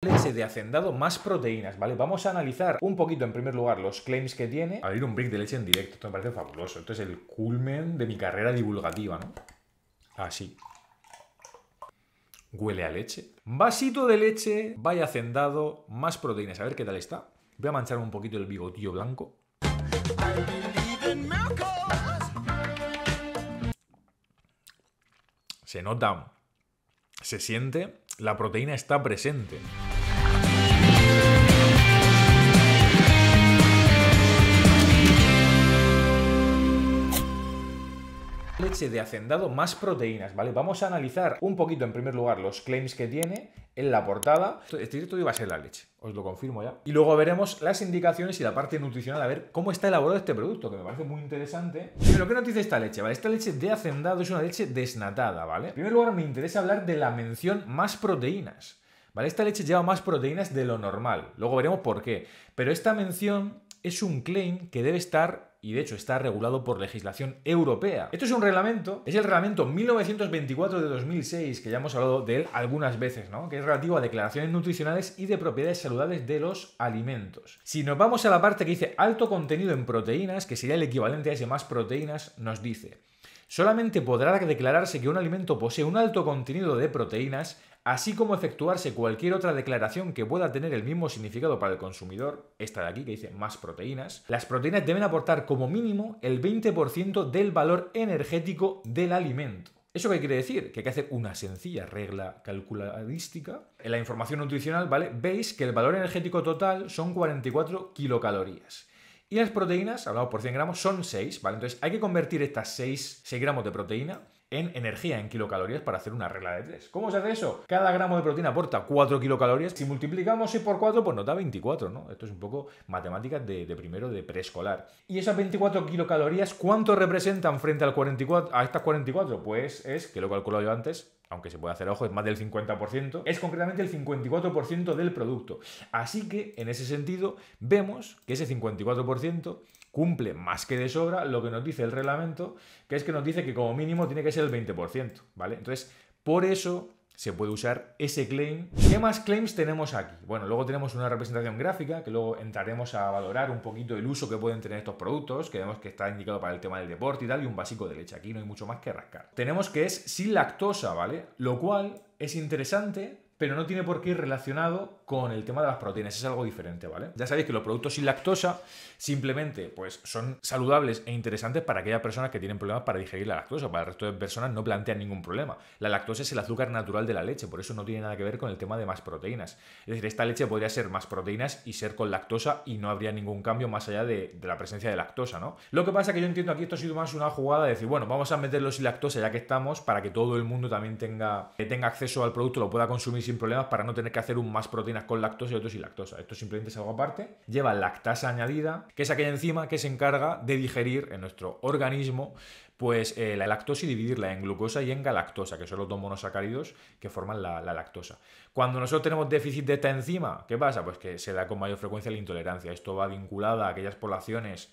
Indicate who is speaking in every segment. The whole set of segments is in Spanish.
Speaker 1: leche de hacendado más proteínas, ¿vale? Vamos a analizar un poquito en primer lugar los claims que tiene. Abrir un brick de leche en directo, esto me parece fabuloso. Esto es el culmen de mi carrera divulgativa, ¿no? Así. Huele a leche. Vasito de leche, vaya hacendado, más proteínas. A ver qué tal está. Voy a manchar un poquito el bigotillo blanco. Se nota, se siente, la proteína está presente. leche de hacendado más proteínas, ¿vale? Vamos a analizar un poquito en primer lugar los claims que tiene en la portada. Este directo iba a ser la leche, os lo confirmo ya. Y luego veremos las indicaciones y la parte nutricional, a ver cómo está elaborado este producto, que me parece muy interesante. Pero, ¿qué nos dice esta leche? esta leche de hacendado es una leche desnatada, ¿vale? En primer lugar, me interesa hablar de la mención más proteínas. ¿Vale? Esta leche lleva más proteínas de lo normal. Luego veremos por qué. Pero esta mención es un claim que debe estar y de hecho está regulado por legislación europea. Esto es un reglamento, es el reglamento 1924 de 2006, que ya hemos hablado de él algunas veces, ¿no? Que es relativo a declaraciones nutricionales y de propiedades saludables de los alimentos. Si nos vamos a la parte que dice alto contenido en proteínas, que sería el equivalente a ese más proteínas, nos dice, solamente podrá declararse que un alimento posee un alto contenido de proteínas así como efectuarse cualquier otra declaración que pueda tener el mismo significado para el consumidor, esta de aquí que dice más proteínas, las proteínas deben aportar como mínimo el 20% del valor energético del alimento. ¿Eso qué quiere decir? Que hay que hacer una sencilla regla calculadística. En la información nutricional, ¿vale? Veis que el valor energético total son 44 kilocalorías. Y las proteínas, hablamos por 100 gramos, son 6, ¿vale? Entonces hay que convertir estas 6, 6 gramos de proteína en energía, en kilocalorías, para hacer una regla de 3. ¿Cómo se hace eso? Cada gramo de proteína aporta 4 kilocalorías. Si multiplicamos 6 por 4, pues nos da 24, ¿no? Esto es un poco matemáticas de, primero de preescolar. ¿Y esas 24 kilocalorías cuánto representan frente al 44, a estas 44? Pues es, que lo calculo yo antes, aunque se puede hacer ojo, es más del 50%, es concretamente el 54% del producto. Así que, en ese sentido, vemos que ese 54% cumple más que de sobra lo que nos dice el reglamento, que es que nos dice que como mínimo tiene que ser el 20%, ¿vale? Entonces, por eso se puede usar ese claim. ¿Qué más claims tenemos aquí? Bueno, luego tenemos una representación gráfica, que luego entraremos a valorar un poquito el uso que pueden tener estos productos, que vemos que está indicado para el tema del deporte y tal, y un básico de leche. Aquí no hay mucho más que rascar. Tenemos que es sin lactosa, ¿vale? Lo cual es interesante pero no tiene por qué ir relacionado con el tema de las proteínas, es algo diferente, ¿vale? Ya sabéis que los productos sin lactosa simplemente pues, son saludables e interesantes para aquellas personas que tienen problemas para digerir la lactosa, para el resto de personas no plantean ningún problema. La lactosa es el azúcar natural de la leche, por eso no tiene nada que ver con el tema de más proteínas. Es decir, esta leche podría ser más proteínas y ser con lactosa y no habría ningún cambio más allá de, la presencia de lactosa, ¿no? Lo que pasa es que yo entiendo aquí esto ha sido más una jugada de decir, bueno, vamos a meterlo sin lactosa ya que estamos para que todo el mundo también tenga, tenga acceso al producto, lo pueda consumir sin problemas para no tener que hacer un más proteínas con lactosa y otros sin lactosa. Esto simplemente es algo aparte. Lleva lactasa añadida, que es aquella enzima que se encarga de digerir en nuestro organismo pues eh, la lactosa y dividirla en glucosa y en galactosa, que son los dos monosacáridos que forman la, lactosa. Cuando nosotros tenemos déficit de esta enzima, ¿qué pasa? Pues que se da con mayor frecuencia la intolerancia. Esto va vinculado a aquellas poblaciones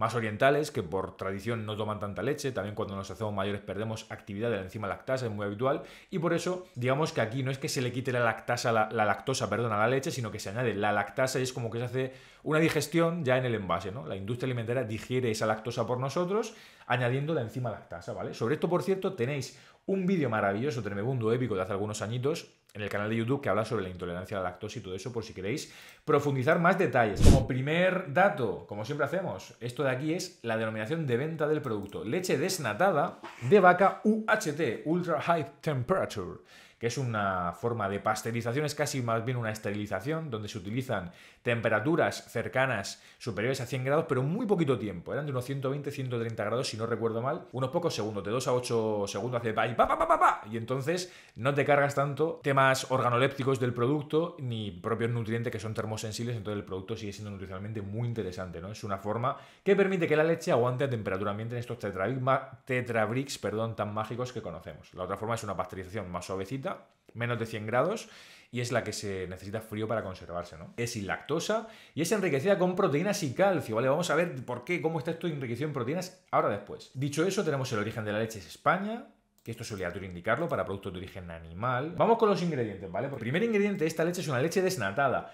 Speaker 1: más orientales, que por tradición no toman tanta leche, también cuando nos hacemos mayores perdemos actividad de la enzima lactasa, es muy habitual, y por eso digamos que aquí no es que se le quite la lactasa, la, lactosa, perdón, a la leche, sino que se añade la lactasa y es como que se hace una digestión ya en el envase, ¿no? La industria alimentaria digiere esa lactosa por nosotros, añadiendo la enzima lactasa, ¿vale? Sobre esto, por cierto, tenéis un vídeo maravilloso, tremendo, épico de hace algunos añitos, en el canal de YouTube que habla sobre la intolerancia a la lactosa y todo eso, por si queréis profundizar más detalles. Como primer dato, como siempre hacemos, esto de aquí es la denominación de venta del producto. Leche desnatada de vaca UHT, Ultra High Temperature que es una forma de pasteurización, es casi más bien una esterilización, donde se utilizan temperaturas cercanas superiores a 100 grados, pero muy poquito tiempo, eran de unos 120-130 grados, si no recuerdo mal, unos pocos segundos, de 2 a 8 segundos hace pa y pa, pa, pa, pa, y entonces no te cargas tanto temas organolépticos del producto ni propios nutrientes que son termosensibles, entonces el producto sigue siendo nutricionalmente muy interesante, ¿no? Es una forma que permite que la leche aguante a temperatura ambiente en estos tetrabricks, perdón, tan mágicos que conocemos. La otra forma es una pasteurización más suavecita, menos de 100 grados, y es la que se necesita frío para conservarse, ¿no? Es sin lactosa y es enriquecida con proteínas y calcio, ¿vale? Vamos a ver por qué, cómo está esto enriquecido en proteínas ahora después. Dicho eso, tenemos el origen de la leche es España, que esto es obligatorio indicarlo para productos de origen animal. Vamos con los ingredientes, ¿vale? el primer ingrediente de esta leche es una leche desnatada.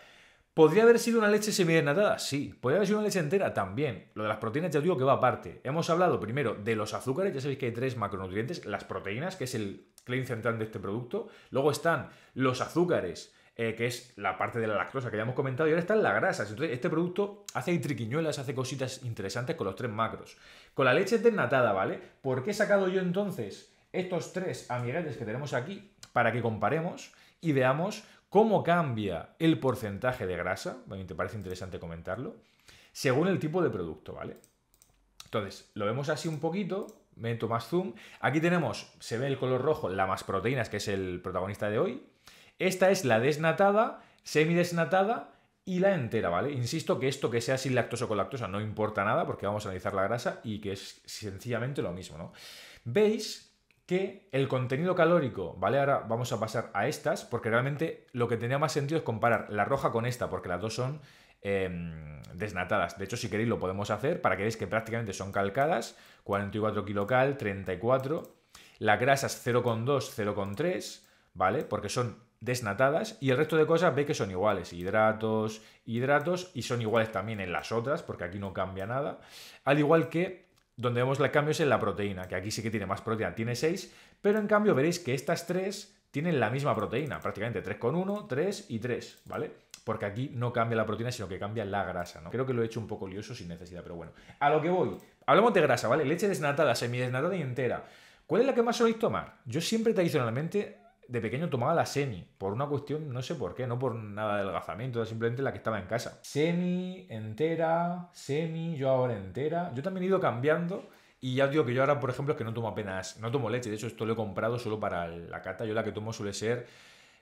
Speaker 1: ¿Podría haber sido una leche semidesnatada? Sí. ¿Podría haber sido una leche entera? También. Lo de las proteínas ya os digo que va aparte. Hemos hablado primero de los azúcares, ya sabéis que hay tres macronutrientes, las proteínas, que es el claim central de este producto. Luego están los azúcares, eh, que es la parte de la lactosa que ya hemos comentado, y ahora están las grasas. Entonces, este producto hace triquiñuelas, hace cositas interesantes con los tres macros. Con la leche desnatada, ¿vale? ¿Por qué he sacado yo entonces estos tres amiguetes que tenemos aquí para que comparemos y veamos cómo cambia el porcentaje de grasa? A te parece interesante comentarlo. Según el tipo de producto, ¿vale? Entonces, lo vemos así un poquito, Mento más zoom. Aquí tenemos, se ve el color rojo, la más proteínas, que es el protagonista de hoy. Esta es la desnatada, semidesnatada y la entera, ¿vale? Insisto que esto que sea sin lactosa o con lactosa no importa nada porque vamos a analizar la grasa y que es sencillamente lo mismo, ¿no? Veis que el contenido calórico, ¿vale? Ahora vamos a pasar a estas, porque realmente lo que tenía más sentido es comparar la roja con esta, porque las dos son em, desnatadas. De hecho, si queréis lo podemos hacer para que veáis que prácticamente son calcadas, 44 kilocal, 34. Las grasas 0,2, 0,3, ¿vale? Porque son desnatadas y el resto de cosas ve que son iguales, hidratos, hidratos y son iguales también en las otras porque aquí no cambia nada, al igual que donde vemos el cambio en la proteína, que aquí sí que tiene más proteína, tiene 6, pero en cambio veréis que estas tres tienen la misma proteína, prácticamente con 3,1, 3 y 3, ¿vale? Porque aquí no cambia la proteína, sino que cambia la grasa, ¿no? Creo que lo he hecho un poco lioso sin necesidad, pero bueno. A lo que voy, hablamos de grasa, ¿vale? Leche desnatada, semidesnatada y entera. ¿Cuál es la que más soléis tomar? Yo siempre tradicionalmente de pequeño tomaba la semi, por una cuestión, no sé por qué, no por nada de adelgazamiento, simplemente la que estaba en casa. Semi, entera, semi, yo ahora entera. Yo también he ido cambiando y ya os digo que yo ahora, por ejemplo, es que no tomo apenas, no tomo leche, de hecho esto lo he comprado solo para la cata, yo la que tomo suele ser,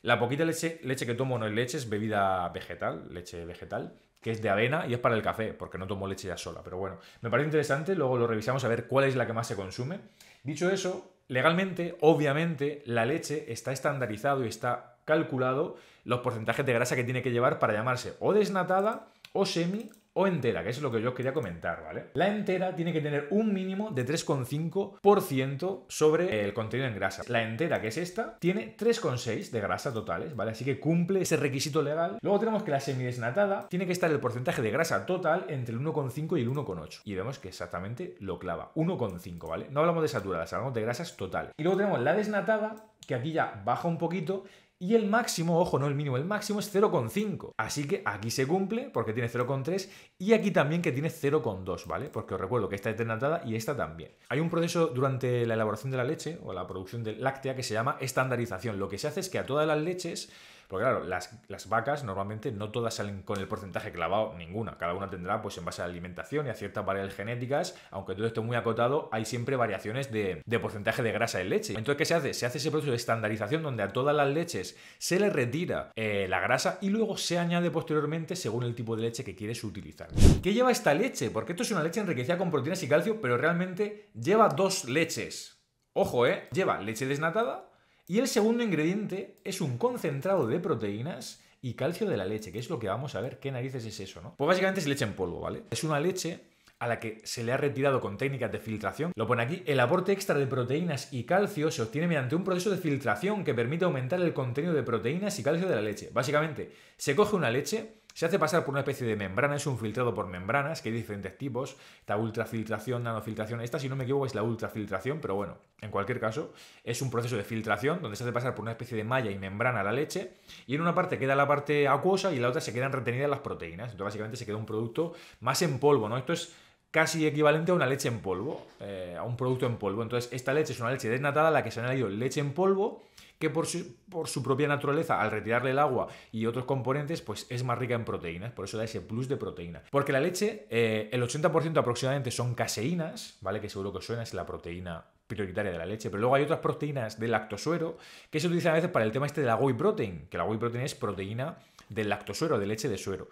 Speaker 1: la poquita leche, leche que tomo no es leche, es bebida vegetal, leche vegetal, que es de avena y es para el café, porque no tomo leche ya sola, pero bueno, me parece interesante, luego lo revisamos a ver cuál es la que más se consume. Dicho eso, legalmente, obviamente, la leche está estandarizado y está calculado los porcentajes de grasa que tiene que llevar para llamarse o desnatada o semi o entera, que es lo que yo quería comentar, ¿vale? La entera tiene que tener un mínimo de 3,5% sobre el contenido en grasas La entera, que es esta, tiene 3,6 de grasa totales, ¿vale? Así que cumple ese requisito legal. Luego tenemos que la semidesnatada tiene que estar el porcentaje de grasa total entre el 1,5 y el 1,8. Y vemos que exactamente lo clava, 1,5, ¿vale? No hablamos de saturadas, hablamos de grasas totales. Y luego tenemos la desnatada, que aquí ya baja un poquito, y el máximo, ojo, no el mínimo, el máximo es 0,5. Así que aquí se cumple porque tiene 0,3 y aquí también que tiene 0,2, ¿vale? Porque os recuerdo que esta es denatada y esta también. Hay un proceso durante la elaboración de la leche o la producción de láctea que se llama estandarización. Lo que se hace es que a todas las leches porque claro, las, vacas normalmente no todas salen con el porcentaje clavado, ninguna. Cada una tendrá pues en base a la alimentación y a ciertas variables genéticas, aunque todo esté muy acotado, hay siempre variaciones de, porcentaje de grasa en leche. Entonces, ¿qué se hace? Se hace ese proceso de estandarización donde a todas las leches se le retira eh, la grasa y luego se añade posteriormente según el tipo de leche que quieres utilizar. ¿Qué lleva esta leche? Porque esto es una leche enriquecida con proteínas y calcio, pero realmente lleva dos leches. Ojo, ¿eh? Lleva leche desnatada y el segundo ingrediente es un concentrado de proteínas y calcio de la leche, que es lo que vamos a ver qué narices es eso, ¿no? Pues básicamente es leche en polvo, ¿vale? Es una leche a la que se le ha retirado con técnicas de filtración. Lo pone aquí, el aporte extra de proteínas y calcio se obtiene mediante un proceso de filtración que permite aumentar el contenido de proteínas y calcio de la leche. Básicamente, se coge una leche, se hace pasar por una especie de membrana, es un filtrado por membranas, que hay diferentes tipos, está ultrafiltración, nanofiltración, esta si no me equivoco es la ultrafiltración, pero bueno, en cualquier caso, es un proceso de filtración donde se hace pasar por una especie de malla y membrana la leche, y en una parte queda la parte acuosa y en la otra se quedan retenidas las proteínas, entonces básicamente se queda un producto más en polvo, ¿no? Esto es casi equivalente a una leche en polvo, eh, a un producto en polvo, entonces esta leche es una leche desnatada, a la que se ha añadido leche en polvo, que por su, propia naturaleza, al retirarle el agua y otros componentes, pues es más rica en proteínas, por eso da ese plus de proteína. Porque la leche, eh, el 80% aproximadamente son caseínas, ¿vale? Que seguro que suena, es la proteína prioritaria de la leche, pero luego hay otras proteínas del lactosuero que se utilizan a veces para el tema este de la whey protein, que la whey protein es proteína del lactosuero, de leche de suero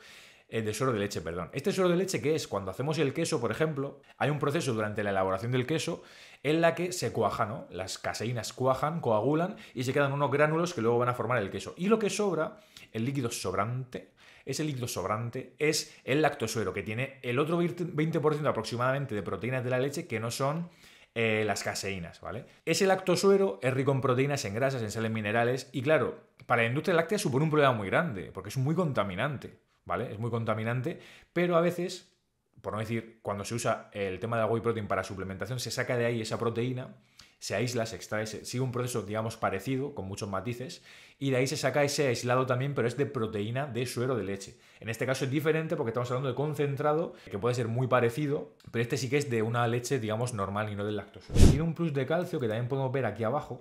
Speaker 1: eh, de suero de leche, perdón. Este suero de leche, ¿qué es? Cuando hacemos el queso, por ejemplo, hay un proceso durante la elaboración del queso en la que se cuaja, ¿no? Las caseínas cuajan, coagulan y se quedan unos gránulos que luego van a formar el queso. Y lo que sobra, el líquido sobrante, ese líquido sobrante es el lactosuero, que tiene el otro 20% aproximadamente de proteínas de la leche que no son eh, las caseínas, ¿vale? Ese lactosuero es rico en proteínas, en grasas, en sales minerales y claro, para la industria láctea supone un problema muy grande, porque es muy contaminante, ¿vale? Es muy contaminante, pero a veces por no decir, cuando se usa el tema de agua y protein para suplementación, se saca de ahí esa proteína, se aísla, se extrae, sigue un proceso, digamos, parecido, con muchos matices, y de ahí se saca ese aislado también, pero es de proteína de suero de leche. En este caso es diferente porque estamos hablando de concentrado, que puede ser muy parecido, pero este sí que es de una leche, digamos, normal y no del lactoso. Tiene un plus de calcio que también podemos ver aquí abajo,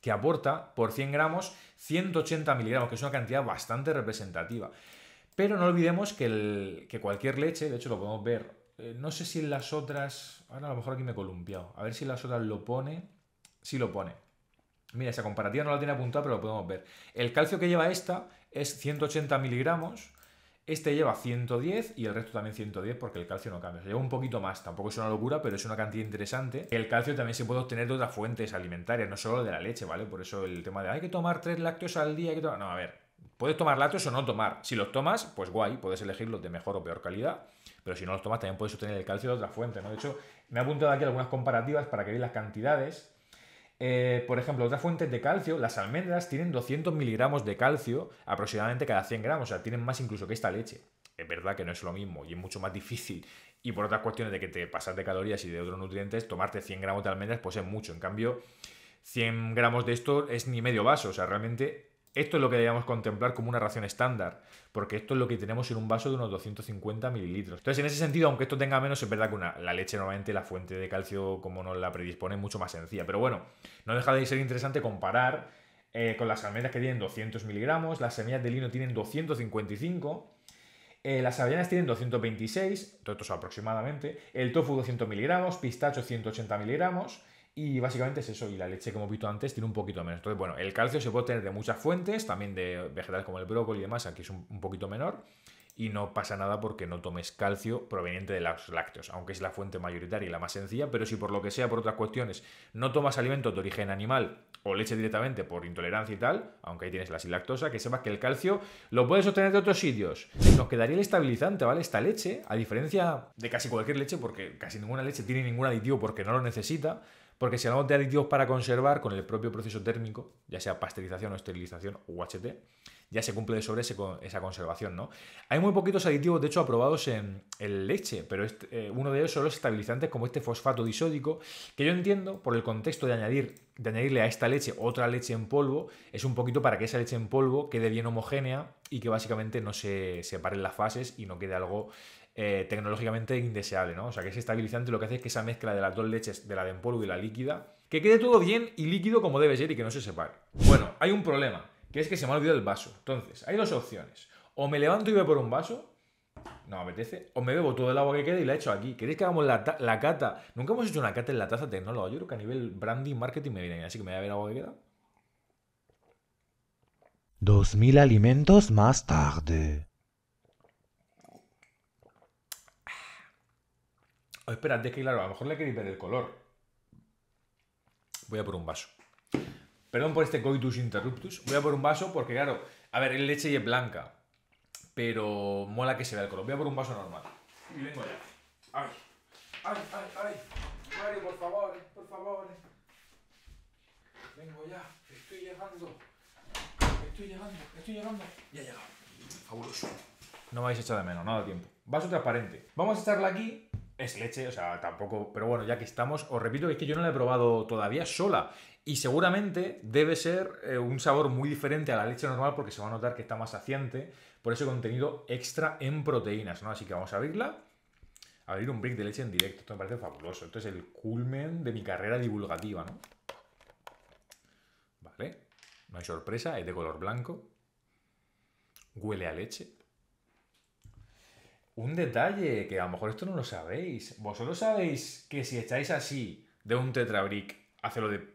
Speaker 1: que aporta por 100 gramos 180 miligramos, que es una cantidad bastante representativa. Pero no olvidemos que, el, cualquier leche, de hecho lo podemos ver, eh, no sé si en las otras, ahora a lo mejor aquí me he columpiado, a ver si en las otras lo pone, si sí lo pone. Mira, esa comparativa no la tiene apuntada, pero lo podemos ver. El calcio que lleva esta es 180 miligramos, este lleva 110 y el resto también 110 porque el calcio no cambia. lleva un poquito más, tampoco es una locura, pero es una cantidad interesante. El calcio también se puede obtener de otras fuentes alimentarias, no solo de la leche, ¿vale? Por eso el tema de hay que tomar 3 lácteos al día, No, a ver, puedes tomar lácteos o no tomar. Si los tomas, pues guay, puedes elegir los de mejor o peor calidad, pero si no los tomas también puedes obtener el calcio de otra fuente, ¿no? De hecho, me he apuntado aquí algunas comparativas para que veáis las cantidades. Eh, por ejemplo, otras fuentes de calcio, las almendras tienen 200 miligramos de calcio aproximadamente cada 100 gramos, o sea, tienen más incluso que esta leche. Es verdad que no es lo mismo y es mucho más difícil. Y por otras cuestiones de que te pasas de calorías y de otros nutrientes, tomarte 100 gramos de almendras pues es mucho. En cambio, 100 gramos de esto es ni medio vaso, o sea, realmente esto es lo que debemos contemplar como una ración estándar, porque esto es lo que tenemos en un vaso de unos 250 mililitros. Entonces, en ese sentido, aunque esto tenga menos, es verdad que la leche normalmente, la fuente de calcio, como nos la predispone, es mucho más sencilla. Pero bueno, no deja de ser interesante comparar eh, con las almendras que tienen 200 miligramos, las semillas de lino tienen 255 eh, las avellanas tienen 226, es aproximadamente. El tofu 200 miligramos, pistacho 180 miligramos. Y básicamente es eso, y la leche, como hemos visto antes, tiene un poquito menos. Entonces, bueno, el calcio se puede obtener de muchas fuentes, también de vegetales como el brócoli y demás, aquí es un, poquito menor, y no pasa nada porque no tomes calcio proveniente de los lácteos, aunque es la fuente mayoritaria y la más sencilla, pero si por lo que sea, por otras cuestiones, no tomas alimentos de origen animal o leche directamente por intolerancia y tal, aunque ahí tienes la silactosa, que sepas que el calcio lo puedes obtener de otros sitios. Nos quedaría el estabilizante, ¿vale? Esta leche, a diferencia de casi cualquier leche, porque casi ninguna leche tiene ningún aditivo porque no lo necesita, porque si hablamos de aditivos para conservar con el propio proceso térmico, ya sea pasteurización o esterilización o UHT, ya se cumple de sobre esa conservación, ¿no? Hay muy poquitos aditivos, de hecho, aprobados en, el leche, pero este, eh, uno de ellos son los estabilizantes como este fosfato disódico, que yo entiendo por el contexto de añadir de añadirle a esta leche otra leche en polvo, es un poquito para que esa leche en polvo quede bien homogénea y que básicamente no se separen las fases y no quede algo eh, tecnológicamente indeseable, ¿no? O sea, que ese estabilizante lo que hace es que esa mezcla de las dos leches, de la de polvo y la líquida, que quede todo bien y líquido como debe ser y que no se separe. Bueno, hay un problema, que es que se me ha olvidado el vaso. Entonces, hay dos opciones. O me levanto y voy por un vaso, no me apetece. O me bebo todo el agua que queda y la hecho aquí. ¿Queréis que hagamos la, cata? Nunca hemos hecho una cata en la taza tecnológica. Yo creo que a nivel branding, marketing me viene bien. Así que me voy a ver agua que queda. 2000 alimentos más tarde. O oh, esperad, es que claro, a lo mejor le queréis ver el color. Voy a por un vaso. Perdón por este coitus interruptus. Voy a por un vaso porque, claro, a ver, el leche y es blanca. Pero mola que se vea el color. Voy a por un vaso normal. Y vengo ya. Ay, ay, ay, ay. Mario, por favor, eh, por favor. Eh. Vengo ya. Estoy llegando. Estoy llegando, estoy llegando. Ya he llegado. Fabuloso. No me habéis echado de menos, no da tiempo. Vaso transparente. Vamos a echarla aquí es leche, o sea, tampoco. Pero bueno, ya que estamos, os repito que es que yo no la he probado todavía sola. Y seguramente debe ser eh, un sabor muy diferente a la leche normal porque se va a notar que está más saciante por ese contenido extra en proteínas, ¿no? Así que vamos a abrirla. Abrir un brick de leche en directo, esto me parece fabuloso. Esto es el culmen de mi carrera divulgativa, ¿no? Vale, no hay sorpresa, es de color blanco. Huele a leche. Un detalle que a lo mejor esto no lo sabéis. Vosotros sabéis que si echáis así de un tetrabrick, hace lo de.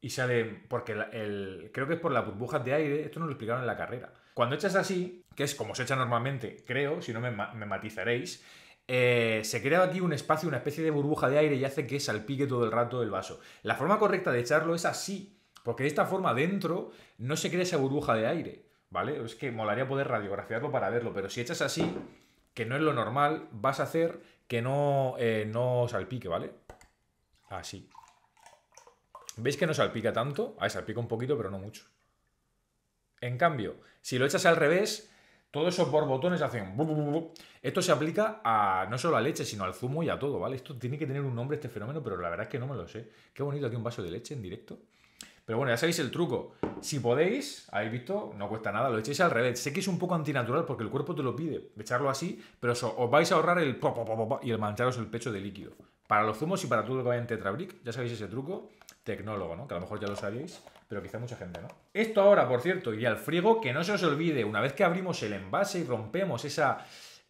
Speaker 1: Y sale. Porque el, creo que es por las burbujas de aire. Esto no lo explicaron en la carrera. Cuando echas así, que es como se echa normalmente, creo, si no me, matizaréis, eh, se crea aquí un espacio, una especie de burbuja de aire y hace que salpique todo el rato el vaso. La forma correcta de echarlo es así, porque de esta forma dentro no se crea esa burbuja de aire. ¿vale? Es que molaría poder radiografiarlo para verlo, pero si echas así, que no es lo normal, vas a hacer que no, eh, no salpique, ¿vale? Así. ¿Veis que no salpica tanto? Ah, salpica un poquito, pero no mucho. En cambio, si lo echas al revés, todos esos borbotones hacen... Esto se aplica a no solo a leche, sino al zumo y a todo, ¿vale? Esto tiene que tener un nombre, este fenómeno, pero la verdad es que no me lo sé. Qué bonito aquí un vaso de leche en directo. Pero bueno, ya sabéis el truco. Si podéis, habéis visto, no cuesta nada, lo echéis al revés. Sé que es un poco antinatural porque el cuerpo te lo pide, echarlo así, pero os vais a ahorrar el pop, pop, pop, y el mancharos el pecho de líquido. Para los zumos y para todo lo que vaya en Tetrabrick, ya sabéis ese truco, tecnólogo, ¿no? Que a lo mejor ya lo sabéis, pero quizá mucha gente, ¿no? Esto ahora, por cierto, y al friego, que no se os olvide, una vez que abrimos el envase y rompemos esa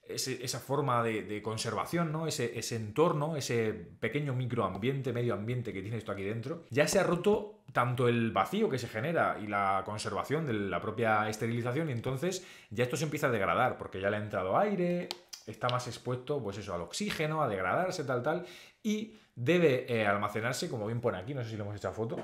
Speaker 1: esa forma de, conservación, ¿no? Ese, entorno, ese pequeño microambiente, medio ambiente que tiene esto aquí dentro, ya se ha roto tanto el vacío que se genera y la conservación de la propia esterilización y entonces ya esto se empieza a degradar porque ya le ha entrado aire, está más expuesto, pues eso, al oxígeno, a degradarse, tal, tal, y debe eh, almacenarse, como bien pone aquí, no sé si le hemos hecho foto,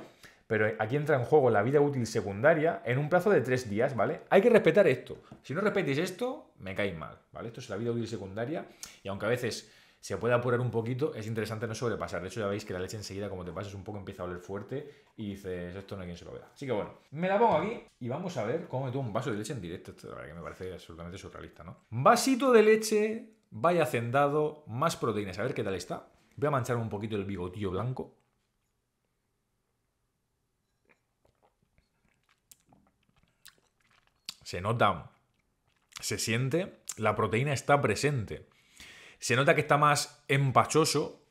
Speaker 1: pero aquí entra en juego la vida útil secundaria en un plazo de tres días, ¿vale? Hay que respetar esto. Si no respetéis esto, me caéis mal, ¿vale? Esto es la vida útil secundaria y aunque a veces se puede apurar un poquito, es interesante no sobrepasar. De hecho, ya veis que la leche enseguida, como te pases un poco, empieza a oler fuerte y dices, esto no hay quien se lo vea. Así que bueno, me la pongo aquí y vamos a ver cómo me tomo un vaso de leche en directo. la verdad que me parece absolutamente surrealista, ¿no? Vasito de leche, vaya hacendado, más proteínas. A ver qué tal está. Voy a manchar un poquito el bigotillo blanco. Se nota, se siente, la proteína está presente. Se nota que está más empachoso,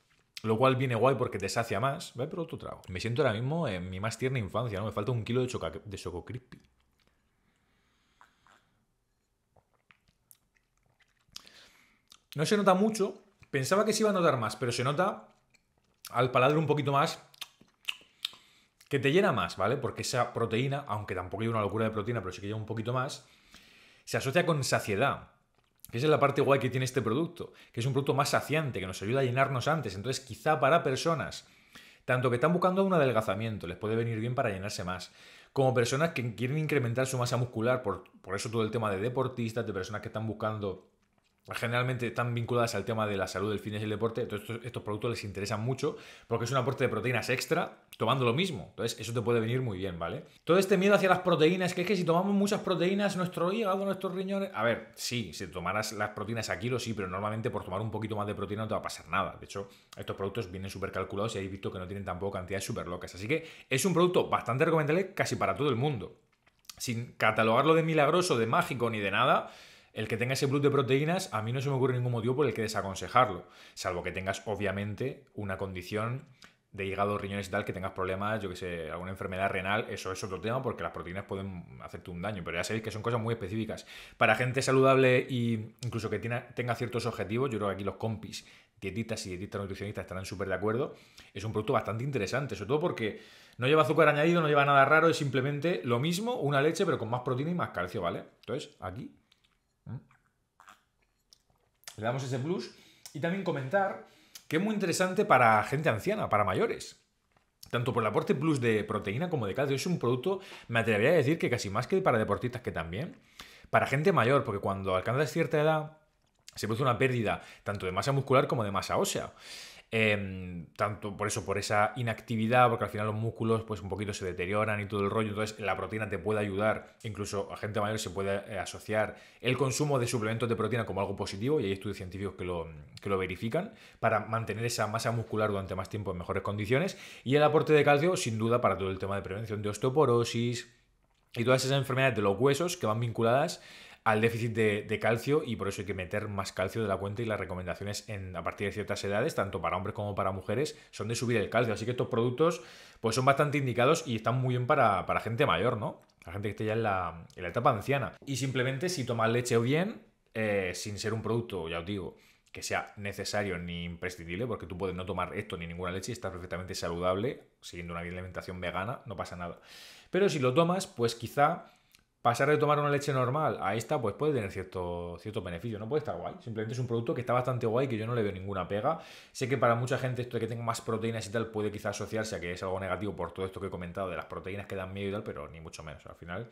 Speaker 1: lo cual viene guay porque te sacia más. Voy Pero otro trago. Me siento ahora mismo en mi más tierna infancia, ¿no? Me falta un kilo de, choca de Choco Crispy. No se nota mucho. Pensaba que se iba a notar más, pero se nota al paladar un poquito más que te llena más, ¿vale? Porque esa proteína, aunque tampoco hay una locura de proteína, pero sí que lleva un poquito más, se asocia con saciedad. Esa es la parte guay que tiene este producto, que es un producto más saciante, que nos ayuda a llenarnos antes. Entonces, quizá para personas, tanto que están buscando un adelgazamiento, les puede venir bien para llenarse más, como personas que quieren incrementar su masa muscular, por, por eso todo el tema de deportistas, de personas que están buscando generalmente están vinculadas al tema de la salud, el fitness y el deporte. Entonces, estos, productos les interesan mucho porque es un aporte de proteínas extra tomando lo mismo. Entonces, eso te puede venir muy bien, ¿vale? Todo este miedo hacia las proteínas, que es que si tomamos muchas proteínas, nuestro hígado, nuestros riñones. A ver, sí, si tomaras las proteínas aquí lo sí, pero normalmente por tomar un poquito más de proteína no te va a pasar nada. De hecho, estos productos vienen súper calculados y habéis visto que no tienen tampoco cantidades súper locas. Así que es un producto bastante recomendable casi para todo el mundo sin catalogarlo de milagroso, de mágico ni de nada, el que tenga ese plus de proteínas, a mí no se me ocurre ningún motivo por el que desaconsejarlo, salvo que tengas obviamente una condición de hígado, riñones y tal, que tengas problemas, yo que sé, alguna enfermedad renal, eso es otro tema porque las proteínas pueden hacerte un daño, pero ya sabéis que son cosas muy específicas. Para gente saludable e incluso que tenga ciertos objetivos, yo creo que aquí los compis, dietistas y dietistas nutricionistas estarán súper de acuerdo, es un producto bastante interesante, sobre todo porque no lleva azúcar añadido, no lleva nada raro, es simplemente lo mismo, una leche, pero con más proteína y más calcio, ¿vale? Entonces, aquí le damos ese plus. Y también comentar que es muy interesante para gente anciana, para mayores. Tanto por el aporte plus de proteína como de calcio. Es un producto, me atrevería a decir que casi más que para deportistas que también. Para gente mayor, porque cuando alcanzas cierta edad, se produce una pérdida tanto de masa muscular como de masa ósea. Em, tanto por eso, por esa inactividad, porque al final los músculos pues un poquito se deterioran y todo el rollo, entonces la proteína te puede ayudar, incluso a gente mayor se puede eh, asociar el consumo de suplementos de proteína como algo positivo, y hay estudios científicos que que lo verifican, para mantener esa masa muscular durante más tiempo en mejores condiciones, y el aporte de calcio, sin duda, para todo el tema de prevención de osteoporosis y todas esas enfermedades de los huesos que van vinculadas al déficit de, calcio y por eso hay que meter más calcio de la cuenta y las recomendaciones a partir de ciertas edades, tanto para hombres como para mujeres, son de subir el calcio. Así que estos productos pues son bastante indicados y están muy bien para, gente mayor, ¿no? La gente que esté ya en la, etapa anciana. Y simplemente si tomas leche o bien, eh, sin ser un producto, ya os digo, que sea necesario ni imprescindible, porque tú puedes no tomar esto ni ninguna leche y estás perfectamente saludable, siguiendo una alimentación vegana, no pasa nada. Pero si lo tomas, pues quizá pasar de tomar una leche normal a esta, pues puede tener cierto, cierto beneficio, ¿no? Puede estar guay. Simplemente es un producto que está bastante guay, que yo no le veo ninguna pega. Sé que para mucha gente esto de que tenga más proteínas y tal puede quizás asociarse a que es algo negativo por todo esto que he comentado de las proteínas que dan miedo y tal, pero ni mucho menos. Al final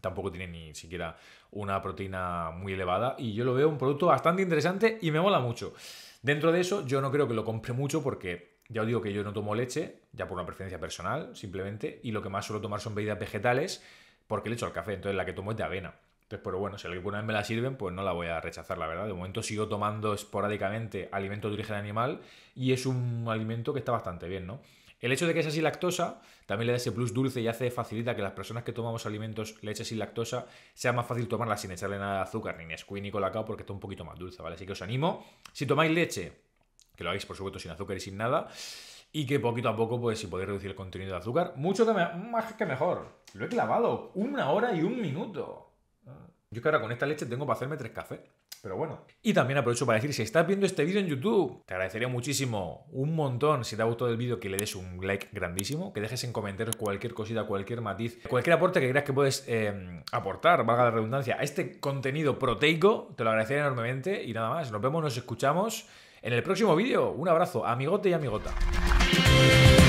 Speaker 1: tampoco tiene ni siquiera una proteína muy elevada y yo lo veo un producto bastante interesante y me mola mucho. Dentro de eso, yo no creo que lo compre mucho porque ya os digo que yo no tomo leche, ya por una preferencia personal, simplemente, y lo que más suelo tomar son bebidas vegetales porque le hecho al café, entonces la que tomo es de avena. Entonces, pero bueno, si alguna vez me la sirven, pues no la voy a rechazar, la verdad. De momento sigo tomando esporádicamente alimento de origen animal y es un alimento que está bastante bien, ¿no? El hecho de que sea sin lactosa también le da ese plus dulce y hace facilita que las personas que tomamos alimentos leche sin lactosa sea más fácil tomarla sin echarle nada de azúcar, ni Nesquik ni colacao, porque está un poquito más dulce, ¿vale? Así que os animo. Si tomáis leche, que lo hagáis por supuesto sin azúcar y sin nada, y que poquito a poco, pues si podéis reducir el contenido de azúcar, mucho más que mejor. Lo he clavado, una hora y un minuto. Yo que ahora con esta leche tengo para hacerme tres cafés. Pero bueno. Y también aprovecho para decir, si estás viendo este vídeo en YouTube, te agradecería muchísimo, un montón, si te ha gustado el vídeo, que le des un like grandísimo, que dejes en comentarios cualquier cosita, cualquier matiz, cualquier aporte que creas que puedes em, aportar, valga la redundancia, a este contenido proteico, te lo agradecería enormemente. Y nada más, nos vemos, nos escuchamos en el próximo vídeo. Un abrazo, amigote y amigota. Bye.